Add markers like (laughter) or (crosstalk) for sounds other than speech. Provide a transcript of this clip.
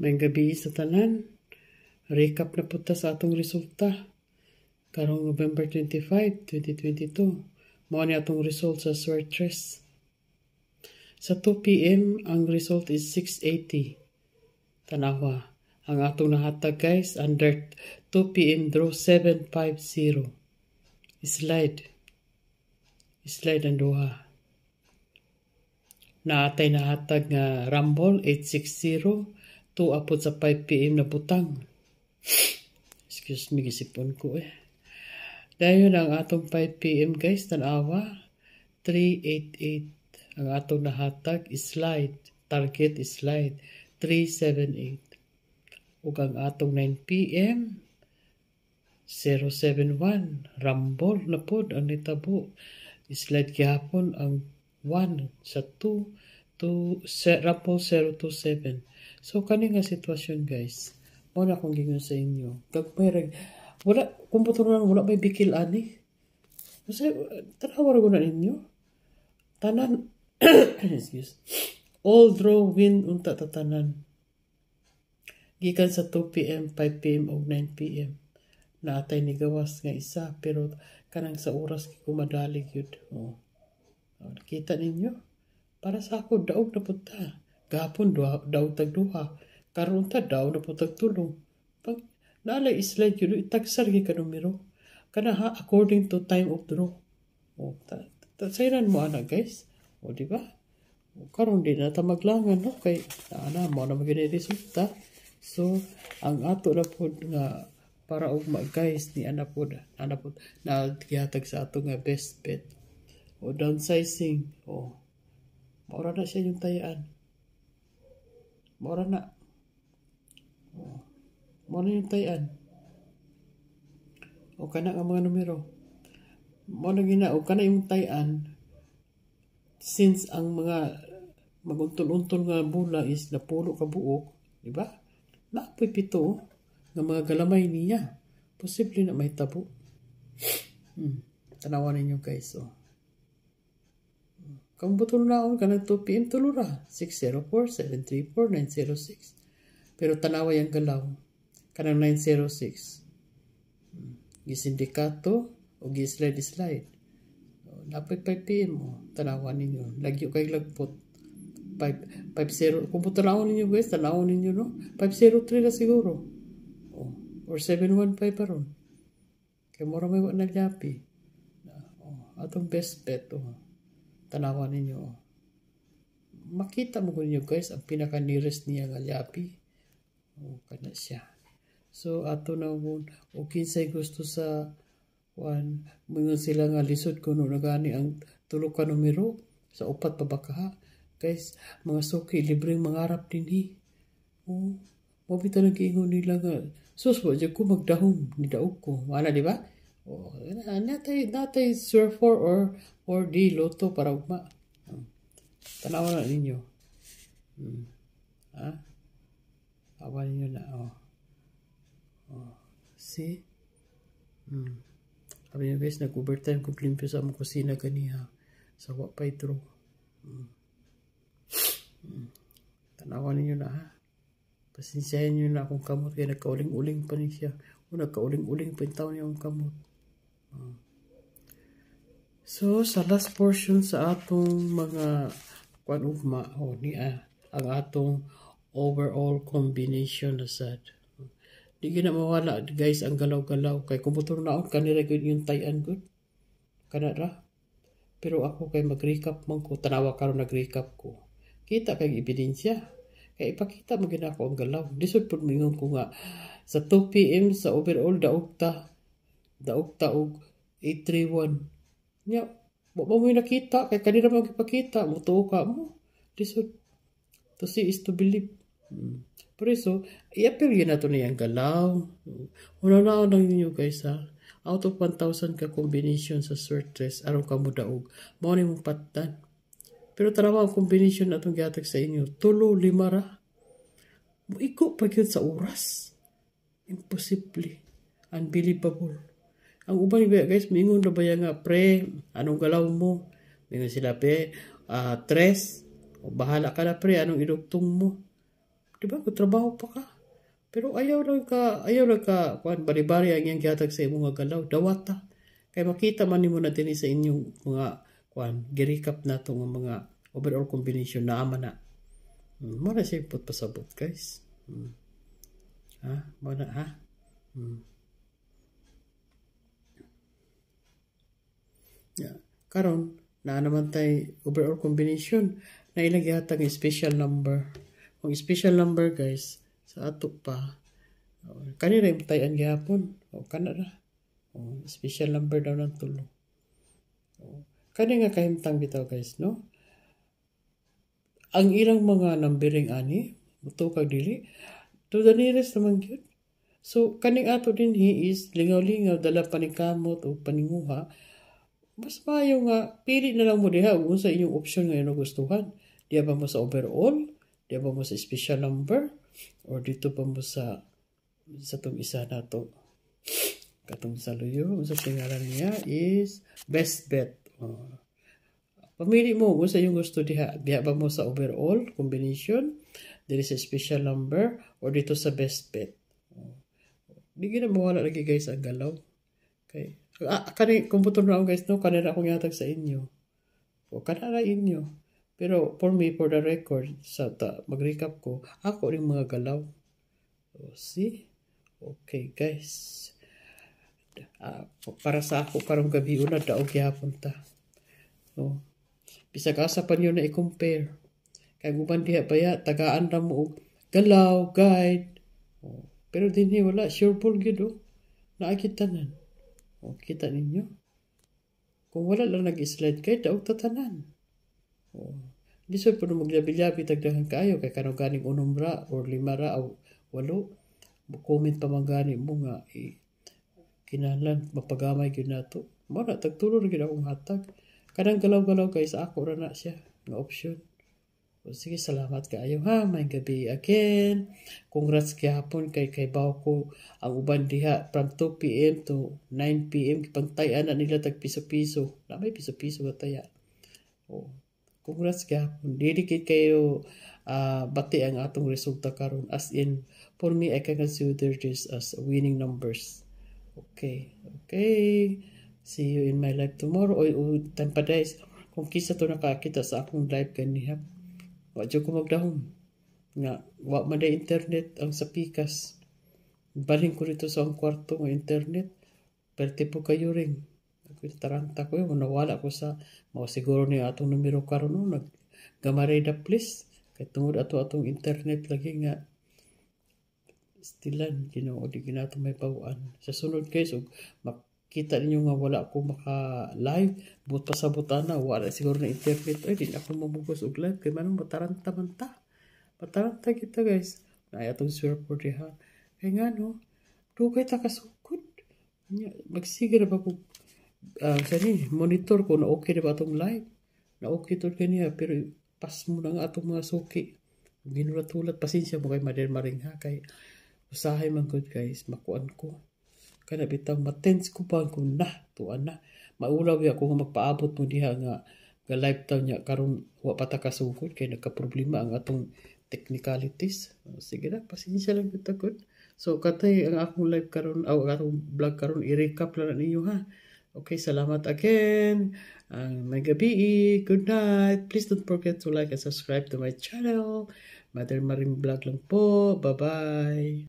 May gabi sa tanan. Recap na punta sa atong resulta. Karong November 25, 2022. Mao ni atong result sa Swertres. Sa 2 p.m., ang result is 680. Tanawa. Ang atong nahatag guys, under 2 p.m. draw 750. Slide. Slide ang duha naatay na hatag nga Rumble 860 to tuapod sa 5pm na butang. Excuse me, gisipon ko eh. Dahil yun ang atong 5pm guys, tanawa. 388. Ang atong nahatag is slide. Target is slide. 378. Ug ang atong 9pm 071. Rambol na pod ang nitabo. Slide gihapon ang 1 sa 2 to rambol 027. So, kani nga sitwasyon guys, mo akong gingon sa inyo. Kagpayrag, wala, kung patunan, wala may bikil ani. Kasi, tanawar ko na ninyo. Tanan, (coughs) excuse, all draw win unta tatanan. Gikan sa 2 p.m., 5 p.m. o 9 p.m. Naatay ni gawas nga isa, pero kanang sa oras kumadalig yun. Oh. Kita ninyo? Para sa ako, daog na punta. Gapon daw, daw tagduha. karun ta daw na po tagtulong. Pag nala islide yun, itagsar yung kanumero. Kanaha according to time of draw. O, ta, ta, mo ana guys. O, di ba? Karun din na maglangan no kay ana mo na magini resulta so ang ato na po nga para og mag guys ni ana po ana po na gihatag sa ato nga best bet o downsizing o maura na siya yung tayaan Mora na. Mora yung tayan. O kana nga mga numero. Mora gina, o kana yung tayan. Since ang mga maguntul-untul nga bula is napulo ka buok, di ba? Naapoy pito oh, nga mga galamay niya. Posible na may tabo. Hmm. Tanawan ninyo guys, oh. Kambuton raon ka ng 2 p.m. tulura, 604-734-906. Pero tanaway ang galaw, kanang 906. Hmm, gisindikato o gislide-slide. Napay 5 p.m. o, tanawan ninyo. Lagyo kay lagpot. 5-0. Kung po tanawon ninyo guys, tanawon ninyo no? 503 na siguro. O, or 715 pa ron. Kaya mura may wala nagyapi. Atong best bet. O tanawan ninyo, makita mo ko ninyo guys, ang pinaka-nearest niya nga lapi. O, oh, kana siya. So, ato na mo, o kinsay gusto sa, wan, mga sila nga lisod kuno no, nagani ang tulog ka numero, sa upat pa guys, mga suki, libreng mangarap din hi. Oh, o, mabita lang kiingon nila nga, sus, wadya ko magdahong, nidaog ko. Wala, di ba? Oh, natay natay surfer or or di loto para ugma. Tanaw na ninyo. Hmm. Ha? Awan ninyo na. Oh. oh. See? Hmm. Sabi niya guys, nag-overtime ko klimpyo sa among kusina kaniya. Sa so, wapay through. Hmm. Hmm. Tanawan ninyo na ha. Pasensyahin nyo na akong kamot kaya nagkauling-uling pa niya siya. O nagkauling-uling pa yung taon niya akong kamot. So, sa last portion sa atong mga kwanugma o niya ah, ang atong overall combination na sad. Di na mawala guys ang galaw-galaw kay kumutor na ako kanira gud yung tayan gud. Kana ra. Pero ako kay mag-recap man ko tanawa karon nag-recap ko. Kita kay ebidensya. Kay ipakita mo gina ko ang galaw. Disod pud mingon ko nga sa 2 PM sa overall daog ta daog-taog 831 nya mo mo nakita kay kanina mo gipakita mo tuo ka mo lisod to see is to believe hmm. Por eso, i yun na to na yung galaw. Una na ako nang ninyo guys ha. Out of 1,000 ka combination sa searches, aron ka mo daog. Mauna mong patan. Pero tanawa ang combination na itong gihatag sa inyo. Tulo, lima ra. Iko pa yun sa oras. Imposible. Unbelievable. Ang uban niya guys, mingon na ba yan nga, pre, anong galaw mo? Mingon sila, pre, uh, ah, tres, o bahala ka na pre, anong inuktong mo? Di ba, kung trabaho pa ka? Pero ayaw lang ka, ayaw lang ka, kwan, bari-bari ang iyang gihatag sa imong galaw, dawata. Kaya makita man mo na din sa inyong mga, kwan, girikap na itong mga overall combination na ama na. Hmm, muna siya pasabot, guys. Hmm. Ha? Muna, ha? Hmm. Karon, na naman tay overall combination na ilagay hatag special number. Kung special number guys, sa ato pa, kanina yung tayan gihapon. O kanara. O, special number daw ng tulo. O, kanina nga kahimtang bitaw guys, no? Ang ilang mga numbering ani, muto kag dili, to the nearest naman yun. So, kaning ato din he is lingaw-lingaw dala panikamot o paninguha mas mayo nga, pili na lang mo diha kung sa inyong option ngayon na gustuhan. Diya ba mo sa overall? Di ba mo sa special number? Or dito ba mo sa sa tong isa na to? Katong sa luyo, sa tingalan niya is best bet. Oh. Pamili mo kung sa inyong gusto diha. Di ba mo sa overall combination? Dito sa special number? Or dito sa best bet? Oh. Di ginabuhala lagi guys ang galaw. Okay. Ah, kani, kumputor na guys, no? Kanira ko yatag sa inyo. O, kanara inyo. Pero, for me, for the record, sa ta, mag-recap ko, ako rin mga galaw. O, see? Okay, guys. Uh, para sa ako, karong gabi una, daog yapon ta. So, bisag asa pa nyo na i-compare. Kaya guban diha pa ya, tagaan na mo galaw, guide. O, pero din wala, sure po gyud o. Oh. Naakitanan. O, oh, kita ninyo. Kung wala lang nag-slide kayo, daog tatanan. O, oh, di sa po maglabi-labi, tagdahan kayo, kay kanong ganing unong ra, or lima ra, o walo. Comment pa man gani mo nga, eh, kinalan, mapagamay yun na to. Mara, tagtulong rin akong hatag. Kanang galaw-galaw kay sa ako ra na siya, nga option. O sige, salamat kaayo ha. May gabi again. Congrats gihapon kay kay Bao ko ang uban diha from 2 pm to 9 pm gipantayan na nila tag piso-piso. Na may piso-piso ba taya? O, oh, congrats gihapon. Dedicate kayo uh, bati ang atong resulta karon as in for me I can consider this as winning numbers. Okay. Okay. See you in my life tomorrow. Oy, oy, time pa days. Kung kisa to nakakita sa akong live kanihap. Wa dyan ko magdahom. Nga, wa man internet ang sa pikas. Balhin ko rito sa ang kwarto ng internet. Perte po kayo rin. Ako taranta ko yun. Nawala ko sa, mga siguro niya atong numero karon no. Naggamare da please. Kaya tungod ato atong internet lagi nga stilan Ginoo di ginato may bawaan. Sa sunod guys, ug kita ninyo nga wala ko maka live but pasabutan sa butana wala siguro na internet ay din ako mamugos og live kay manong mataranta man ta mataranta kita guys na atong swear for di ha kay nga no do kay ta kasukod magsiga na ba ko uh, ah, sani monitor ko na okay na ba atong live na okay to kaniya pero pas mo na nga atong mga suki ginulat-ulat pasensya mo kay madermaring ha kay usahay man good guys makuan ko Kana bitaw matens ko ba ko na tuan na. Maulaw ya ko magpaabot mo diha nga nga lifetime niya karon wa pa ta kasugod kay problema ang atong technicalities. Sige na, pasensya lang kita ko. So katay ang akong live karon aw akong vlog karon i-recap lang ninyo ha. Okay, salamat again. Ang may gabi, good night. Please don't forget to like and subscribe to my channel. Mother Marim Vlog lang po. Bye-bye.